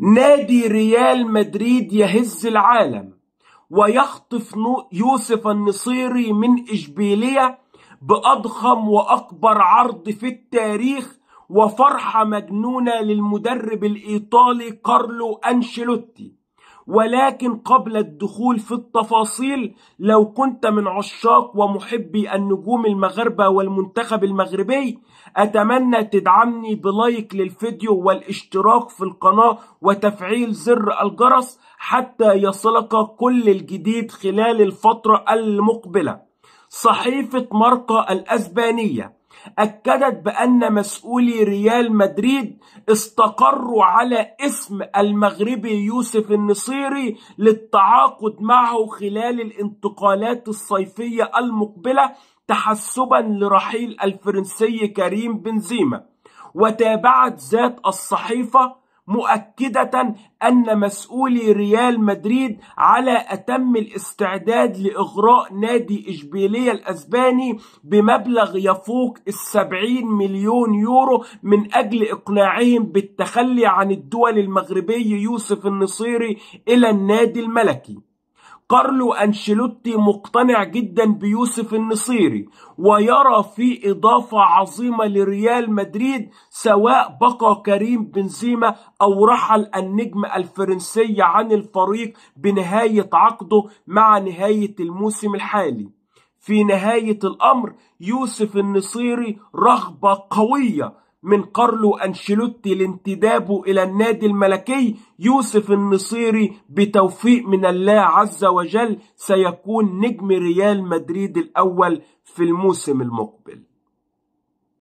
نادي ريال مدريد يهز العالم ويخطف يوسف النصيري من إشبيلية بأضخم وأكبر عرض في التاريخ وفرحة مجنونة للمدرب الإيطالي كارلو أنشيلوتي ولكن قبل الدخول في التفاصيل لو كنت من عشاق ومحبي النجوم المغاربة والمنتخب المغربي أتمنى تدعمني بلايك للفيديو والاشتراك في القناة وتفعيل زر الجرس حتى يصلك كل الجديد خلال الفترة المقبلة صحيفة ماركا الأسبانية أكدت بأن مسؤولي ريال مدريد استقروا على اسم المغربي يوسف النصيري للتعاقد معه خلال الانتقالات الصيفية المقبلة تحسبا لرحيل الفرنسي كريم بنزيما وتابعت ذات الصحيفة مؤكدة أن مسؤولي ريال مدريد على أتم الاستعداد لإغراء نادي إشبيلية الأسباني بمبلغ يفوق السبعين مليون يورو من أجل إقناعهم بالتخلي عن الدول المغربية يوسف النصيري إلى النادي الملكي كارلو أنشيلوتي مقتنع جدا بيوسف النصيري ويرى في إضافة عظيمة لريال مدريد سواء بقى كريم بنزيما أو رحل النجم الفرنسي عن الفريق بنهاية عقده مع نهاية الموسم الحالي في نهاية الأمر يوسف النصيري رغبة قوية من كارلو أنشيلوتي لانتدابه إلى النادي الملكي يوسف النصيري بتوفيق من الله عز وجل سيكون نجم ريال مدريد الأول في الموسم المقبل